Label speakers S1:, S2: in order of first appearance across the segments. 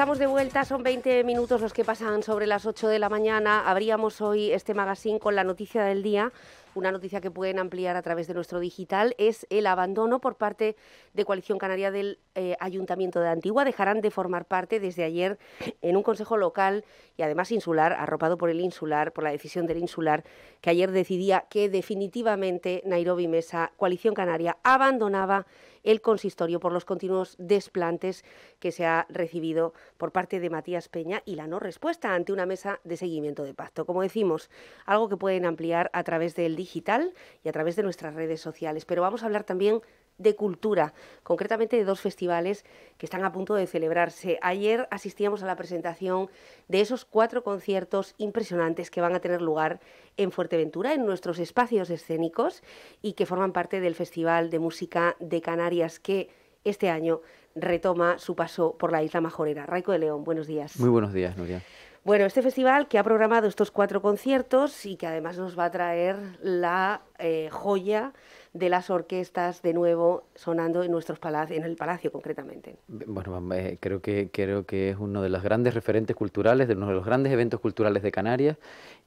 S1: estamos de vuelta, son 20 minutos los que pasan sobre las 8 de la mañana. Abríamos hoy este magazine con la noticia del día. Una noticia que pueden ampliar a través de nuestro digital es el abandono por parte de Coalición Canaria del eh, Ayuntamiento de Antigua. Dejarán de formar parte desde ayer en un consejo local y además insular, arropado por el insular, por la decisión del insular, que ayer decidía que definitivamente Nairobi Mesa, Coalición Canaria, abandonaba el consistorio por los continuos desplantes que se ha recibido por parte de Matías Peña y la no respuesta ante una mesa de seguimiento de pacto. Como decimos, algo que pueden ampliar a través del digital y a través de nuestras redes sociales. Pero vamos a hablar también de cultura, concretamente de dos festivales que están a punto de celebrarse. Ayer asistíamos a la presentación de esos cuatro conciertos impresionantes que van a tener lugar en Fuerteventura, en nuestros espacios escénicos y que forman parte del Festival de Música de Canarias que este año retoma su paso por la isla majorera. Raico de León, buenos días.
S2: Muy buenos días, Nuria.
S1: Bueno, este festival que ha programado estos cuatro conciertos y que además nos va a traer la eh, joya de las orquestas de nuevo sonando en nuestros palacios, en el palacio concretamente.
S2: Bueno, eh, creo que creo que es uno de los grandes referentes culturales, de uno de los grandes eventos culturales de Canarias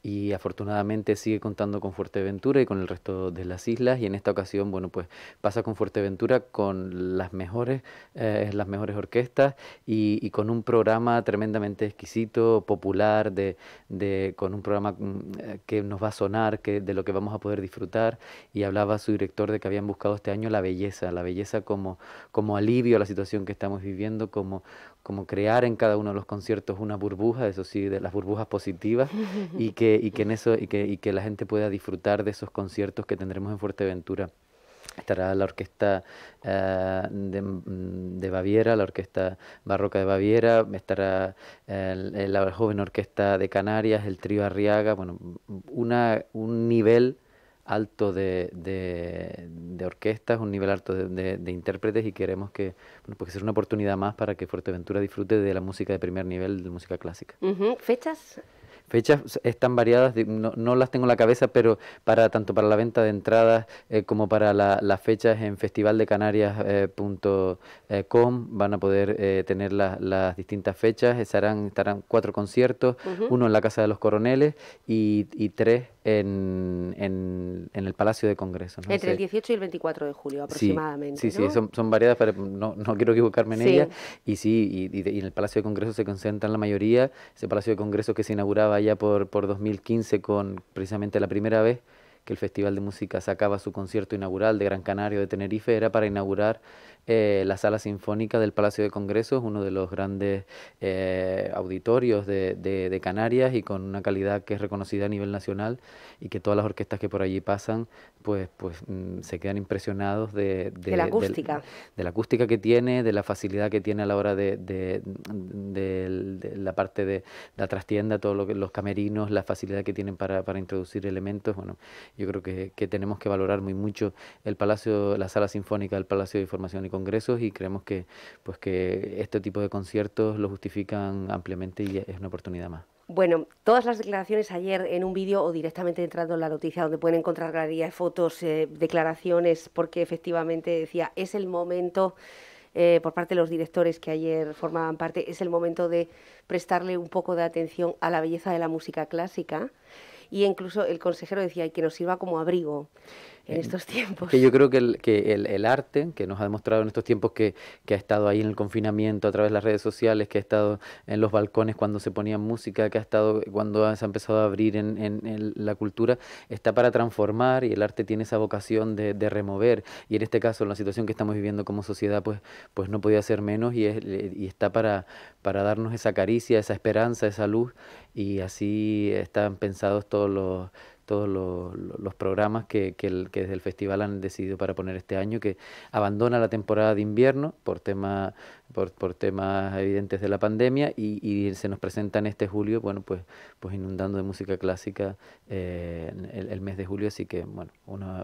S2: y afortunadamente sigue contando con Fuerteventura y con el resto de las islas y en esta ocasión bueno pues pasa con Fuerteventura con las mejores eh, las mejores orquestas y, y, con un programa tremendamente exquisito popular de, de, con un programa mm, eh, que nos va a sonar que de lo que vamos a poder disfrutar y hablaba su director de que habían buscado este año la belleza la belleza como como alivio a la situación que estamos viviendo como como crear en cada uno de los conciertos una burbuja eso sí de las burbujas positivas y que y que en eso, y que, y que la gente pueda disfrutar de esos conciertos que tendremos en Fuerteventura. Estará la orquesta ah, mm, de, Baviera, la orquesta barroca de Baviera, estará la joven orquesta de Canarias, el trío Arriaga, bueno, una, un nivel alto de, de, orquestas, un nivel alto de, intérpretes y queremos que pues sea una oportunidad más para que Fuerteventura disfrute de la música de primer nivel, de música clásica. ¿Fechas? Fechas están variadas, no, las tengo en la cabeza, pero para tanto para la venta de entradas eh, como para las fechas en festivaldecanarias.com van a poder eh, tener las distintas fechas. Estarán, eh, estarán cuatro conciertos, uno en la Casa de los Coroneles y, tres en, en, el Palacio de Congreso. Entre el
S1: 18 y el 24 de julio aproximadamente. Sí, sí,
S2: son, variadas, pero no, quiero equivocarme en ellas. Y sí, y, y, y en el Palacio de Congreso se concentran la mayoría. Ese Palacio de Congreso que se inauguraba estaba por, por 2015 con precisamente la primera vez que el Festival de Música sacaba su concierto inaugural de Gran Canario de Tenerife, era para inaugurar eh, la sala sinfónica del Palacio de Congresos, uno de los grandes eh, auditorios de, de, Canarias y con una calidad que es reconocida a nivel nacional y que todas las orquestas que por allí pasan pues, pues mm, se quedan impresionados de, de la acústica. De, la acústica que tiene, de la facilidad que tiene a la hora de, la parte de la trastienda, todos lo los camerinos, la facilidad que tienen para, introducir elementos. Bueno, yo creo que, que, tenemos que valorar muy mucho el Palacio, la sala sinfónica del Palacio de Información y congresos y creemos que, pues que este tipo de conciertos lo justifican ampliamente y es una oportunidad más.
S1: Bueno, todas las declaraciones ayer en un vídeo o directamente entrando en la noticia donde pueden encontrar galerías de fotos, eh, declaraciones, porque efectivamente decía, es el momento eh, por parte de los directores que ayer formaban parte, es el momento de prestarle un poco de atención a la belleza de la música clásica. Y incluso el consejero decía, que nos sirva como abrigo en estos tiempos. Que yo
S2: creo que el, que el, el arte, que nos ha demostrado en estos tiempos que, que, ha estado ahí en el confinamiento a través de las redes sociales, que ha estado en los balcones cuando se ponía música, que ha estado cuando se ha empezado a abrir en, en, la cultura, está para transformar y el arte tiene esa vocación de, de, remover. Y en este caso, en la situación que estamos viviendo como sociedad, pues, pues no podía ser menos y, es, y está para, para darnos esa caricia, esa esperanza, esa luz. Y así están pensados todos los todos los, programas que, el, que, desde el festival han decidido para poner este año, que abandona la temporada de invierno por tema por, temas evidentes de la pandemia y, se nos presenta en este julio, bueno, pues, pues inundando de música clásica eh, el, mes de julio, así que bueno,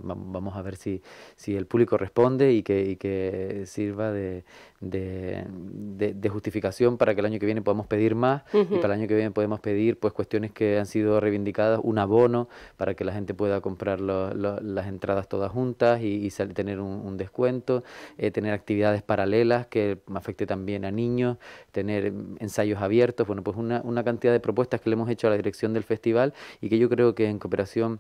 S2: vamos a ver si, si el público responde y que, que sirva de, de, justificación para que el año que viene podamos pedir más y para el año que viene podemos pedir pues cuestiones que han sido reivindicadas, un abono para que la gente pueda comprar las entradas todas juntas y, tener un, descuento, eh, tener actividades paralelas que afectan también a niños, tener mm, ensayos abiertos, bueno, pues una, una cantidad de propuestas que le hemos hecho a la dirección del festival y que yo creo que en cooperación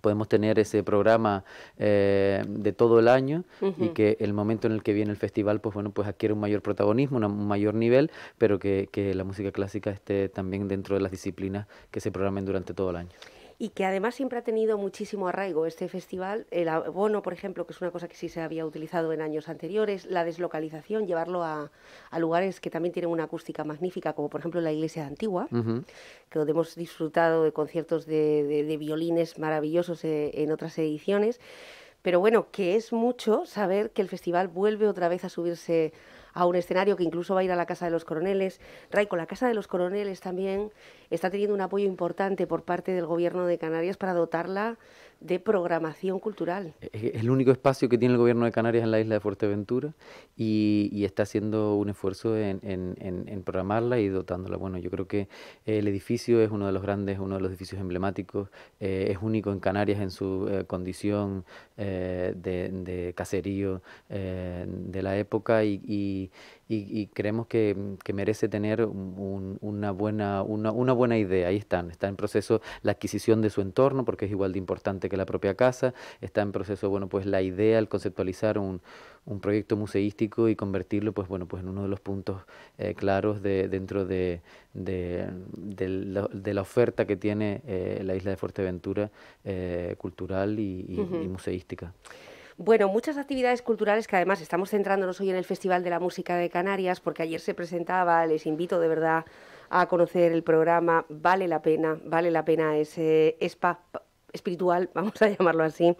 S2: podemos tener ese programa eh, de todo el año y que el momento en el que viene el festival pues bueno pues adquiere un mayor protagonismo un mayor nivel pero que, que la música clásica esté también dentro de las disciplinas que se programen durante todo el año
S1: y que además siempre ha tenido muchísimo arraigo este festival. El abono, por ejemplo, que es una cosa que sí se había utilizado en años anteriores, la deslocalización, llevarlo a, lugares que también tienen una acústica magnífica, como por ejemplo la iglesia antigua, que donde hemos disfrutado de conciertos de, violines maravillosos eh, en otras ediciones. Pero bueno, que es mucho saber que el festival vuelve otra vez a subirse a un escenario que incluso va a ir a la Casa de los Coroneles. Raico, la Casa de los Coroneles también está teniendo un apoyo importante por parte del Gobierno de Canarias para dotarla de programación cultural.
S2: Es el único espacio que tiene el gobierno de Canarias en la isla de Fuerteventura y, está haciendo un esfuerzo en, programarla y dotándola. Bueno, yo creo que eh, el edificio es uno de los grandes, uno de los edificios emblemáticos, eh, es único en Canarias en su eh, condición de, caserío de la época y y, creemos que, que, merece tener una, buena, una, buena idea. Ahí están, está en proceso la adquisición de su entorno, porque es igual de importante que la propia casa, está en proceso, bueno, pues la idea, el conceptualizar un, un proyecto museístico y convertirlo, pues bueno, pues en uno de los puntos eh, claros de, dentro de, de, la, oferta que tiene eh, la isla de Fuerteventura eh, cultural y museística.
S1: Bueno, muchas actividades culturales que además estamos centrándonos hoy en el Festival de la Música de Canarias, porque ayer se presentaba, les invito de verdad a conocer el programa, vale la pena, vale la pena ese spa espiritual, vamos a llamarlo así,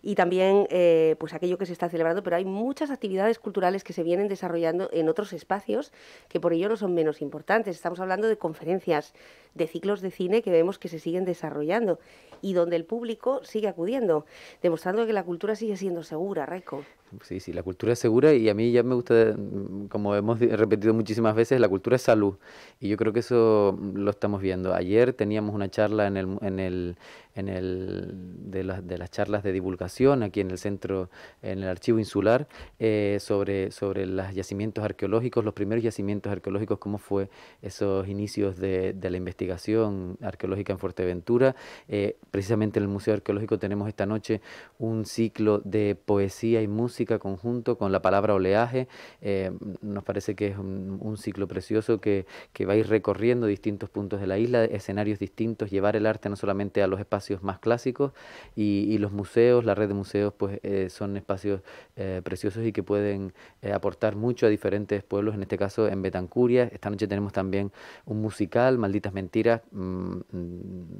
S1: y también eh, pues aquello que se está celebrando, pero hay muchas actividades culturales que se vienen desarrollando en otros espacios que por ello no son menos importantes. Estamos hablando de conferencias, de ciclos de cine que vemos que se siguen desarrollando y donde el público sigue acudiendo, demostrando que la cultura sigue siendo segura, Reco.
S2: Sí, sí, la cultura es segura y a mí ya me gusta, mm, como hemos repetido muchísimas veces, la cultura es salud. Y yo creo que eso lo estamos viendo. Ayer teníamos una charla en el, en el, de, las, de las charlas de divulgación aquí en el centro, en el archivo insular, eh, sobre, sobre los yacimientos arqueológicos, los primeros yacimientos arqueológicos, cómo fue esos inicios de, de la investigación arqueológica en Fuerteventura. Eh, Precisamente en el Museo Arqueológico tenemos esta noche un ciclo de poesía y música conjunto con la palabra oleaje. Eh, nos parece que es un, ciclo precioso que, que, va a ir recorriendo distintos puntos de la isla, escenarios distintos, llevar el arte no solamente a los espacios más clásicos y, los museos, la red de museos, pues eh, son espacios eh, preciosos y que pueden aportar mucho a diferentes pueblos, en este caso en Betancuria. Esta noche tenemos también un musical, Malditas Mentiras, mm, mm,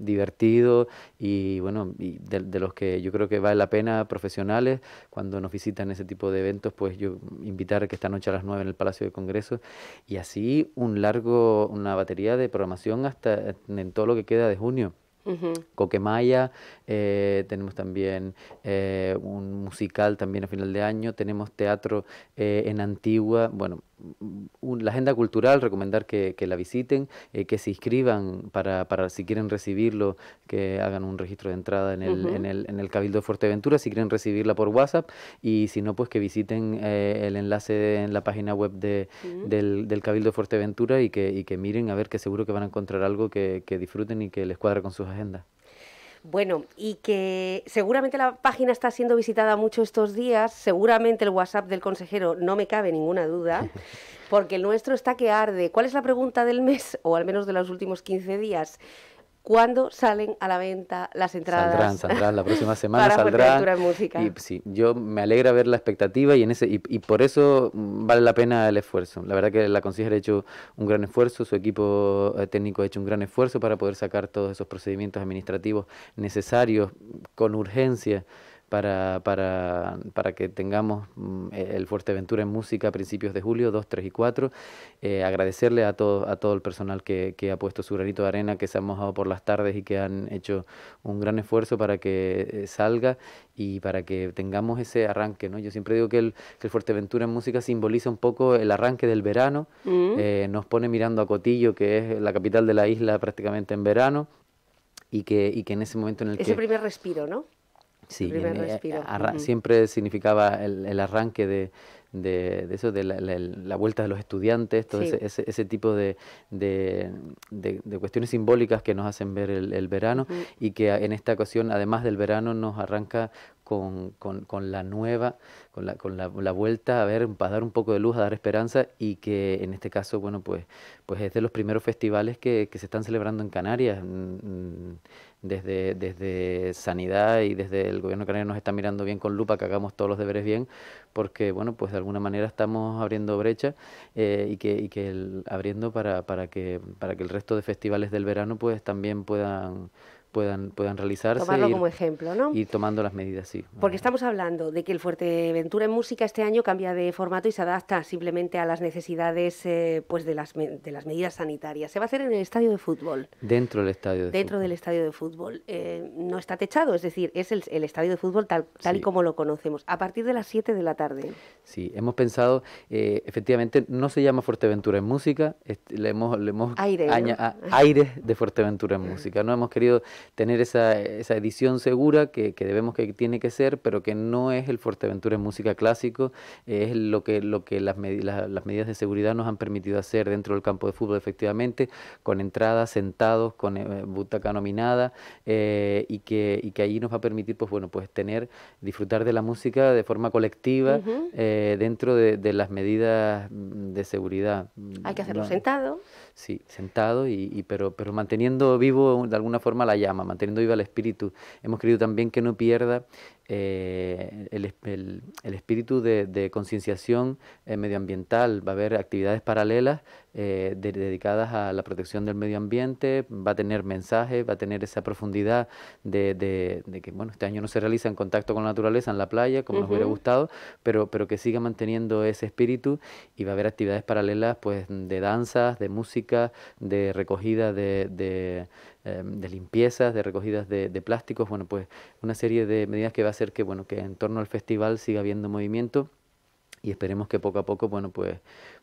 S2: divertido y bueno, de, los que yo creo que vale la pena, profesionales, cuando nos visitan ese tipo de eventos, pues yo invitar que esta noche a las 9 en el Palacio de Congresos y así un largo, una batería de programación hasta en todo lo que queda de junio. Coquemaya, eh, tenemos también eh, un musical también a final de año, tenemos teatro eh, en Antigua, bueno, la agenda cultural, recomendar que, la visiten, eh, que se inscriban para, para, si quieren recibirlo, que hagan un registro de entrada en el, en el, en el Cabildo de Fuerteventura, si quieren recibirla por WhatsApp y si no, pues que visiten eh, el enlace en la página web de, del, Cabildo de Fuerteventura y que, y que miren a ver que seguro que van a encontrar algo que, que disfruten y que les cuadra con sus agendas.
S1: Bueno, y que seguramente la página está siendo visitada mucho estos días, seguramente el WhatsApp del consejero, no me cabe ninguna duda, porque el nuestro está que arde. ¿Cuál es la pregunta del mes, o al menos de los últimos 15 días? cuándo salen a la venta las entradas. Saldrán, saldrán, la próxima semana para saldrán. Música. Y
S2: sí, yo me alegra ver la expectativa y en ese y, y, por eso vale la pena el esfuerzo. La verdad que la consejera ha hecho un gran esfuerzo, su equipo eh, técnico ha hecho un gran esfuerzo para poder sacar todos esos procedimientos administrativos necesarios con urgencia para, para, para que tengamos mm, e, el Fuerteventura en música a principios de julio, 2, 3 y 4. Eh, agradecerle a todo, a todo el personal que, que, ha puesto su granito de arena, que se ha mojado por las tardes y que han hecho un gran esfuerzo para que eh, salga y para que tengamos ese arranque. ¿no? Yo siempre digo que el, que el Fuerteventura en música simboliza un poco el arranque del verano, mm. eh, nos pone mirando a Cotillo, que es la capital de la isla prácticamente en verano. Y que, y que en ese momento en el que... Ese
S1: primer respiro, ¿no?
S2: Sí, eh, siempre significaba el, arranque de, de, eso, de la, vuelta de los estudiantes, todo ese, ese, tipo de, de, cuestiones simbólicas que nos hacen ver el, verano y que en esta ocasión, además del verano, nos arranca con, con, con la nueva, con, la, con la, vuelta a ver, para dar un poco de luz, a dar esperanza y que en este caso, bueno, pues, pues es de los primeros festivales que, que se están celebrando en Canarias. Mm, mm, desde, desde Sanidad y desde el gobierno canario nos está mirando bien con lupa, que hagamos todos los deberes bien, porque, bueno, pues de alguna manera estamos abriendo brecha eh, y que, y que abriendo para, para, que, para que el resto de festivales del verano pues también puedan puedan, puedan realizarse. Tomarlo como
S1: ejemplo, ¿no? Y
S2: tomando las medidas, sí.
S1: Porque estamos hablando de que el Fuerteventura en Música este año cambia de formato y se adapta simplemente a las necesidades eh, pues de, las, de las medidas sanitarias. Se va a hacer en el estadio de fútbol.
S2: Dentro del estadio de Dentro
S1: del estadio de fútbol. Eh, no está techado, es decir, es el, estadio de fútbol tal, tal y como lo conocemos, a partir de las 7 de la tarde.
S2: Sí, hemos pensado, eh, efectivamente, no se llama Fuerteventura en Música, le hemos... Le hemos aire, aire de Fuerteventura en Música, no hemos querido tener esa, esa edición segura que, debemos que tiene que ser, pero que no es el Fuerteventura en música clásico, es lo que, lo que las, las, medidas de seguridad nos han permitido hacer dentro del campo de fútbol, efectivamente, con entradas, sentados, con eh, butaca nominada, eh, y, que, y que allí nos va a permitir, pues bueno, pues tener, disfrutar de la música de forma colectiva eh, dentro de, de, las medidas de seguridad.
S1: Hay que hacerlo sentado.
S2: Sí, sentado, y, pero, pero manteniendo vivo de alguna forma la llama, manteniendo vivo el espíritu. Hemos querido también que no pierda eh, el, espíritu de, concienciación eh, medioambiental. Va a haber actividades paralelas eh, dedicadas a la protección del medio ambiente, va a tener mensajes, va a tener esa profundidad de, que bueno, este año no se realiza en contacto con la naturaleza, en la playa, como nos hubiera gustado, pero, pero que siga manteniendo ese espíritu y va a haber actividades paralelas pues de danzas, de música, de recogida em, de limpiezas, de recogidas de, de, plásticos, bueno, pues una serie de medidas que va a hacer que, bueno, que en torno al festival siga habiendo movimiento y esperemos que poco a poco, bueno, pues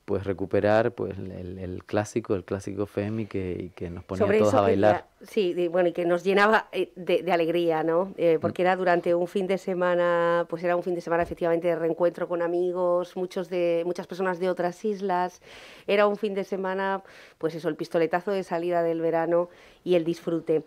S2: pues recuperar pues el, el, clásico, el clásico Femi que, que nos ponía todos a bailar.
S1: sí, bueno, y que nos llenaba eh, de, alegría, ¿no? Eh, mm. porque era durante un fin de semana, pues era un fin de semana efectivamente de reencuentro con amigos, muchos de, muchas personas de otras islas, era un fin de semana, pues eso, el pistoletazo de salida del verano y el disfrute.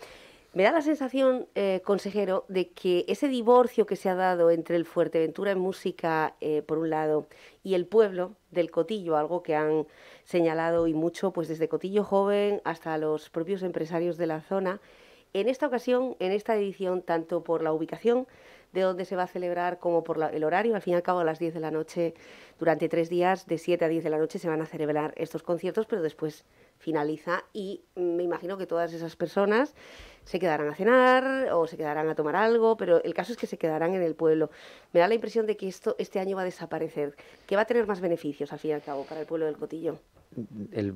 S1: Me da la sensación, eh, consejero, de que ese divorcio que se ha dado entre el Fuerteventura en música, eh, por un lado, y el pueblo del Cotillo, algo que han señalado y mucho, pues desde Cotillo Joven hasta los propios empresarios de la zona, en esta ocasión, en esta edición, tanto por la ubicación de donde se va a celebrar como por el horario, al fin y al cabo a las 10 de la noche, durante tres días, de 7 a 10 de la noche, se van a celebrar estos conciertos, pero después finaliza y me imagino que todas esas personas se quedarán a cenar o se quedarán a tomar algo, pero el caso es que se quedarán en el pueblo. Me da la impresión de que esto este año va a desaparecer, que va a tener más beneficios al fin y al cabo para el pueblo del Cotillo
S2: el,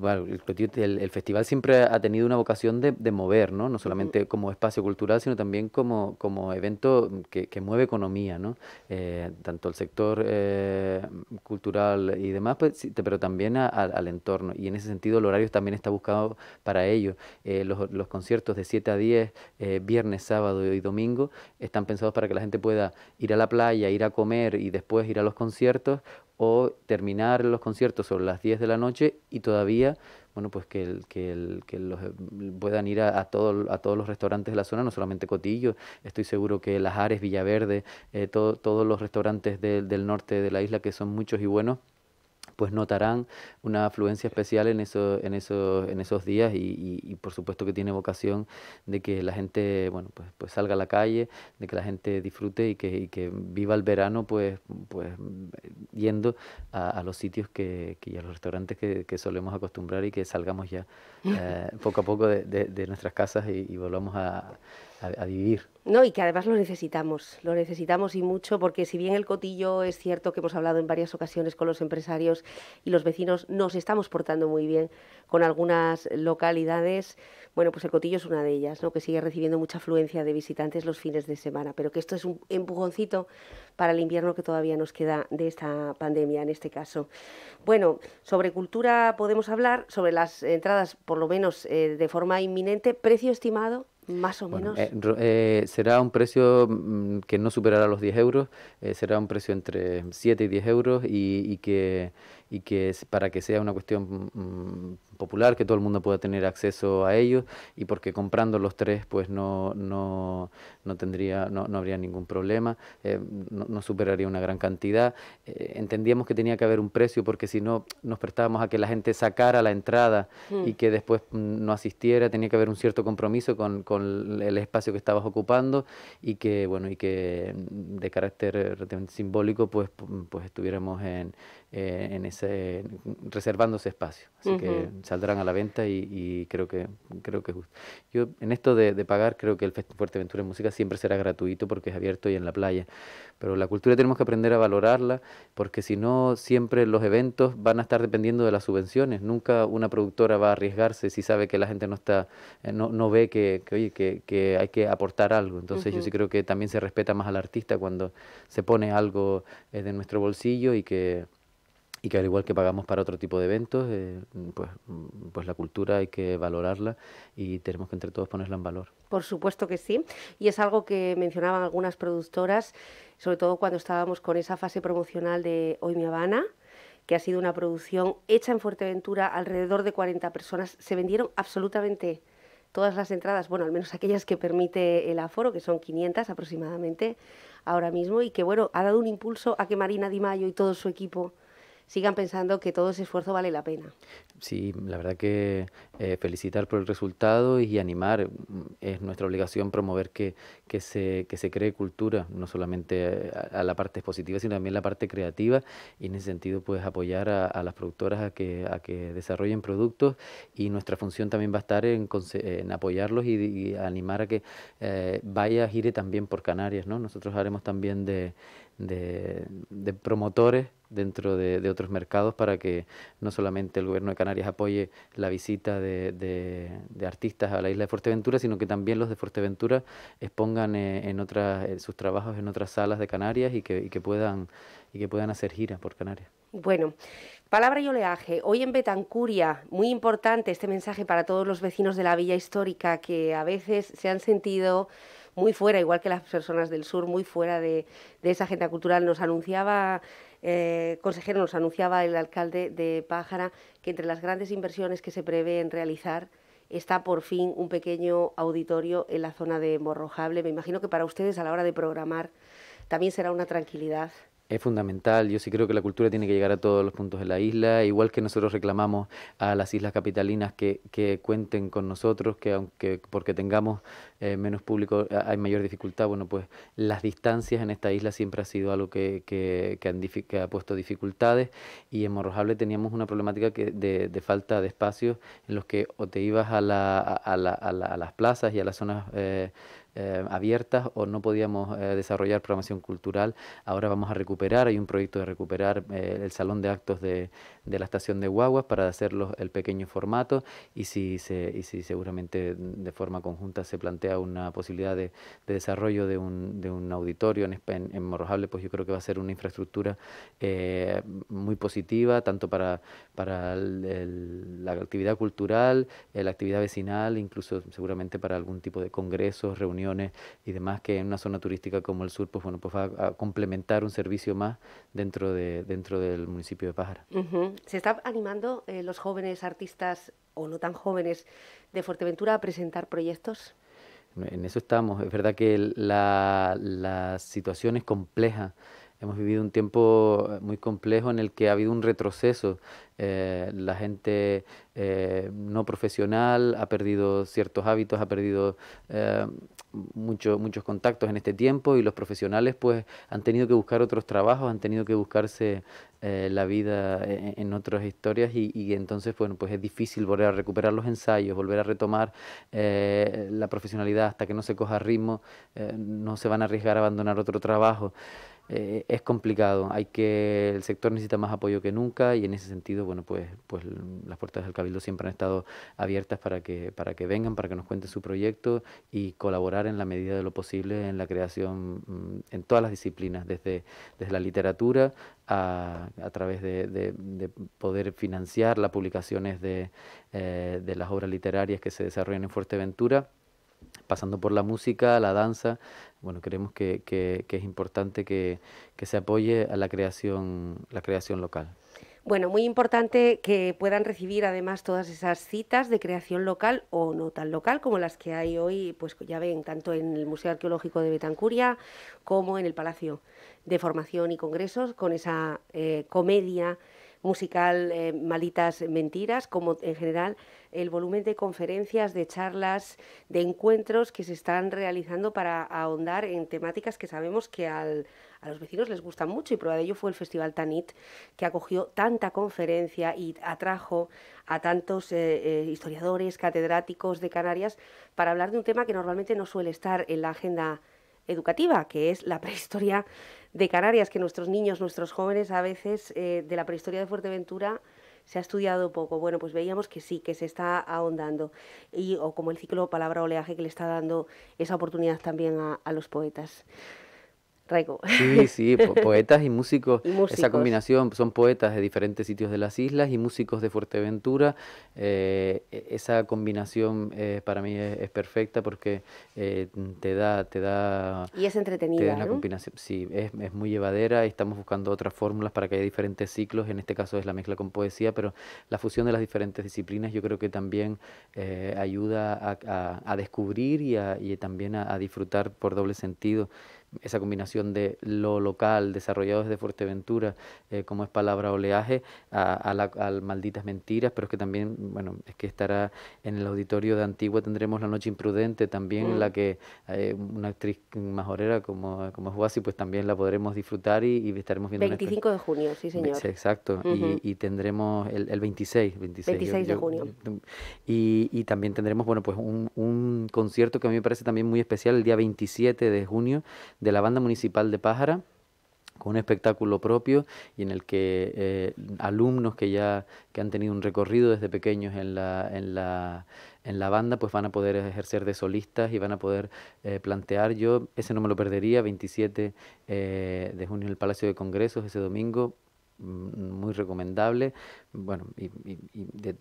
S2: el, festival siempre ha tenido una vocación de, mover, ¿no? No solamente como espacio cultural, sino también como, evento que, que mueve economía, ¿no? Eh, tanto el sector eh, cultural y demás, pues, pero también al entorno. Y en ese sentido el horario también está buscado para ello. Eh, los, los, conciertos de 7 a 10, viernes, sábado y domingo, están pensados para que la gente pueda ir a la playa, ir a comer y después ir a los conciertos o terminar los conciertos sobre las 10 de la noche y todavía bueno pues que, que, los eh, puedan ir a, a todos los restaurantes de la zona, no solamente Cotillo, estoy seguro que Las Ares, Villaverde, eh, todos los restaurantes del norte de la isla que son muchos y buenos, pues notarán una afluencia especial en, eso, en, eso, en esos días y, por supuesto que tiene vocación de que la gente bueno, pues, pues salga a la calle, de que la gente disfrute y que, viva el verano pues, pues yendo a, los sitios que, que, y a los restaurantes que, solemos acostumbrar y que salgamos ya eh, poco a poco de, de, nuestras casas y, volvamos a vivir.
S1: No, y que además lo necesitamos, lo necesitamos y mucho, porque si bien el cotillo es cierto que hemos hablado en varias ocasiones con los empresarios y los vecinos, nos estamos portando muy bien con algunas localidades, bueno, pues el cotillo es una de ellas, ¿no? que sigue recibiendo mucha afluencia de visitantes los fines de semana, pero que esto es un empujoncito para el invierno que todavía nos queda de esta pandemia en este caso. Bueno, sobre cultura podemos hablar, sobre las entradas, por lo menos eh, de forma inminente, precio estimado más o menos. Eh,
S2: eh, será un precio mm, que no superará los 10 euros, eh, será un precio entre 7 y 10 euros y, y que, y que para que sea una cuestión mm, popular, que todo el mundo pueda tener acceso a ellos y porque comprando los tres pues no, no, no tendría, no, no, habría ningún problema, eh, no, superaría una gran cantidad. Eh, entendíamos que tenía que haber un precio porque si no nos prestábamos a que la gente sacara la entrada y mm. que después no asistiera, tenía que haber un cierto compromiso con, con el espacio que estabas ocupando y que, bueno, y que de carácter simbólico pues, pues estuviéramos en, eh, ese, reservando ese espacio. Así que saldrán a la venta y, creo que creo que justo. Yo en esto de, pagar creo que el Fuerteventura en Música siempre será gratuito porque es abierto y en la playa. Pero la cultura tenemos que aprender a valorarla porque si no siempre los eventos van a estar dependiendo de las subvenciones. Nunca una productora va a arriesgarse si sabe que la gente no está eh, no, no ve que, que, oye, que, hay que aportar algo. Entonces yo sí creo que también se respeta más al artista cuando se pone algo eh, de nuestro bolsillo y que y que al igual que pagamos para otro tipo de eventos, eh, pues, pues la cultura hay que valorarla y tenemos que entre todos ponerla en valor.
S1: Por supuesto que sí, y es algo que mencionaban algunas productoras, sobre todo cuando estábamos con esa fase promocional de Hoy Mi Habana, que ha sido una producción hecha en Fuerteventura, alrededor de 40 personas, se vendieron absolutamente todas las entradas, bueno, al menos aquellas que permite el aforo, que son 500 aproximadamente ahora mismo, y que bueno, ha dado un impulso a que Marina Di Mayo y todo su equipo sigan pensando que todo ese esfuerzo vale la pena.
S2: Sí, la verdad que eh, felicitar por el resultado y animar. Mm, es nuestra obligación promover que, que, se, que se cree cultura, no solamente eh, a, la parte expositiva, sino también la parte creativa. Y en ese sentido, pues apoyar a, las productoras a que, a que desarrollen productos y nuestra función también va a estar en, apoyarlos y, animar a que eh, vaya, gire también por Canarias. ¿no? Nosotros haremos también de, de, de promotores dentro de, otros mercados para que no solamente el gobierno de Canarias apoye la visita de, artistas a la isla de Fuerteventura, sino que también los de Fuerteventura expongan eh, en otras, eh, sus trabajos en otras salas de Canarias y que, puedan y que puedan hacer giras por Canarias.
S1: Bueno, palabra y oleaje. Hoy en Betancuria, muy importante este mensaje para todos los vecinos de la Villa Histórica que a veces se han sentido muy fuera, igual que las personas del sur, muy fuera de, esa agenda cultural. Nos anunciaba, eh, consejero, nos anunciaba el alcalde de Pájara que entre las grandes inversiones que se prevén realizar está por fin un pequeño auditorio en la zona de Morrojable. Me imagino que para ustedes a la hora de programar también será una tranquilidad
S2: es fundamental. Yo sí creo que la cultura tiene que llegar a todos los puntos de la isla, igual que nosotros reclamamos a las islas capitalinas que, que cuenten con nosotros, que aunque porque tengamos eh, menos público hay mayor dificultad, bueno, pues las distancias en esta isla siempre ha sido algo que, que, ha puesto dificultades y en Morrojable teníamos una problemática que de, falta de espacios en los que o te ibas a, a, las plazas y a las zonas... Eh, eh, abiertas o no podíamos eh, desarrollar programación cultural. Ahora vamos a recuperar, hay un proyecto de recuperar eh, el salón de actos de, de, la estación de Guaguas para hacerlo el pequeño formato y si, se, y si seguramente de forma conjunta se plantea una posibilidad de, desarrollo de un, de un, auditorio en, en, Morrojable, pues yo creo que va a ser una infraestructura muy positiva, tanto para, para la actividad cultural, la actividad vecinal, incluso seguramente para algún tipo de congresos, reuniones y demás, que en una zona turística como el sur, pues bueno, pues va a, complementar un servicio más dentro, de, dentro del municipio de Pájara.
S1: ¿Se están animando eh, los jóvenes artistas o no tan jóvenes de Fuerteventura a presentar proyectos?
S2: En eso estamos. Es verdad que la, la situación es compleja hemos vivido un tiempo eh, muy complejo en el que ha habido un retroceso. Eh, la gente eh, no profesional ha perdido ciertos hábitos, ha perdido muchos contactos en este tiempo y los profesionales pues han tenido que buscar otros trabajos, han tenido que buscarse la vida en, otras historias y, y entonces bueno, pues es difícil volver a recuperar los ensayos, volver a retomar la profesionalidad hasta que no se coja ritmo, no se van a arriesgar a abandonar otro trabajo. Eh, es complicado. Hay que el sector necesita más apoyo que nunca y en ese sentido, bueno, pues, pues las puertas del cabildo siempre han estado abiertas para que para que vengan, para que nos cuenten su proyecto y colaborar en la medida de lo posible en la creación mm, en todas las disciplinas, desde la literatura a, través de, poder financiar las publicaciones de, eh, de las obras literarias que se desarrollan en Fuerteventura pasando por la música, la danza. Bueno, creemos que, es importante que, se apoye a la creación, la creación local.
S1: Bueno, muy importante que puedan recibir además todas esas citas de creación local o no tan local como las que hay hoy, pues ya ven, tanto en el Museo Arqueológico de Betancuria como en el Palacio de Formación y Congresos, con esa eh, comedia musical eh, Malitas Mentiras, como en general el volumen de conferencias, de charlas, de encuentros que se están realizando para ahondar en temáticas que sabemos que a los vecinos les gusta mucho y prueba de ello fue el Festival Tanit, que acogió tanta conferencia y atrajo a tantos eh, eh, historiadores, catedráticos de Canarias para hablar de un tema que normalmente no suele estar en la agenda educativa, que es la prehistoria de Canarias, que nuestros niños, nuestros jóvenes a veces eh, de la prehistoria de Fuerteventura se ha estudiado poco. Bueno, pues veíamos que sí, que se está ahondando. Y, o como el ciclo Palabra Oleaje, que le está dando esa oportunidad también a los poetas. Sí, sí, poetas y músicos,
S2: Esa combinación, son poetas de diferentes sitios de las islas y músicos de Fuerteventura. Eh, e, esa combinación eh, para mí es, perfecta porque eh, te da, te da. Y es entretenida. Te da combinación. Sí, es, muy llevadera. y Estamos buscando otras fórmulas para que haya diferentes ciclos. En este caso es la mezcla con poesía, pero la fusión de las diferentes disciplinas yo creo que también ayuda a, descubrir y, y también a disfrutar por doble sentido esa combinación de lo local, desarrollado desde Fuerteventura, eh, como es palabra oleaje, a, a, la, malditas mentiras, pero es que también, bueno, es que estará en el auditorio de Antigua, tendremos La Noche Imprudente, también mm. la que eh, una actriz majorera como, como es pues también la podremos disfrutar y, estaremos viendo. 25 de junio, sí, señor. exacto, y, tendremos el, 26, 26, de junio. y, también tendremos, bueno, pues un, un concierto que a mí me parece también muy especial el día 27 de junio de la Banda Municipal de Pájara con un espectáculo propio y en el que eh, alumnos que ya que han tenido un recorrido desde pequeños en la, en la, en la banda pues van a poder ejercer de solistas y van a poder eh, plantear, yo ese no me lo perdería, 27 eh, de junio en el Palacio de Congresos ese domingo, mm, muy recomendable. Bueno, y, de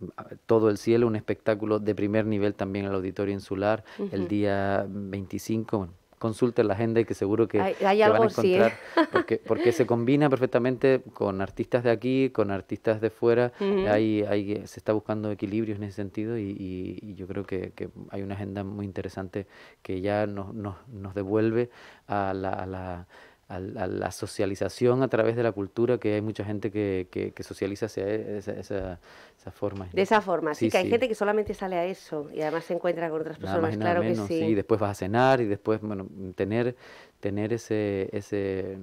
S2: todo el cielo, un espectáculo de primer nivel también al Auditorio Insular el día 25 consulten la agenda y que seguro que, hay, van a encontrar, porque, porque se combina perfectamente con artistas de aquí, con artistas de fuera, se está buscando equilibrios en ese sentido y, yo creo que, hay una agenda muy interesante que ya nos, nos, devuelve a la a, la socialización a través de la cultura, que hay mucha gente que, que, socializa hacia e, esa, forma. De esa forma, sí, que hay gente que
S1: solamente sale a eso y además se encuentra con otras personas, claro que sí. sí.
S2: Después vas a cenar y después, bueno, tener, tener ese, ese,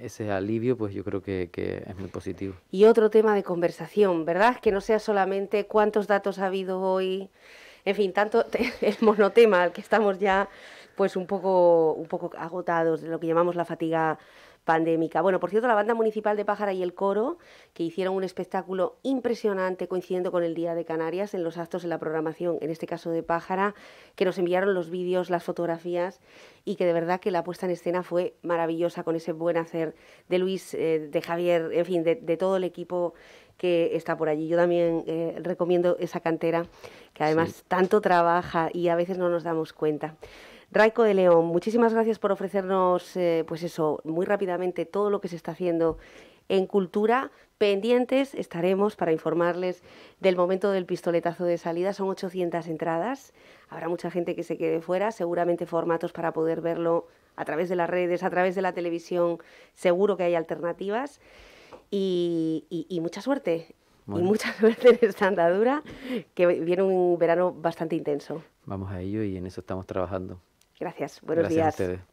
S2: ese alivio, pues yo creo que, que, es muy positivo.
S1: Y otro tema de conversación, ¿verdad? Que no sea solamente cuántos datos ha habido hoy, en fin, tanto el monotema al que estamos ya pues un poco, un poco agotados, de lo que llamamos la fatiga pandémica. Bueno, por cierto, la banda municipal de Pájara y el coro, que hicieron un espectáculo impresionante coincidiendo con el Día de Canarias en los actos en la programación, en este caso de Pájara, que nos enviaron los vídeos, las fotografías y que de verdad que la puesta en escena fue maravillosa con ese buen hacer de Luis, eh, de Javier, en fin, de, todo el equipo que está por allí. Yo también eh, recomiendo esa cantera que además tanto trabaja y a veces no nos damos cuenta. Raico de León, muchísimas gracias por ofrecernos, eh, pues eso, muy rápidamente todo lo que se está haciendo en cultura. Pendientes estaremos para informarles del momento del pistoletazo de salida. Son 800 entradas. Habrá mucha gente que se quede fuera, seguramente formatos para poder verlo a través de las redes, a través de la televisión. Seguro que hay alternativas. Y, mucha suerte. Y mucha suerte en esta andadura, que viene un verano bastante intenso.
S2: Vamos a ello y en eso estamos trabajando.
S1: Gracias. Buenos
S2: días.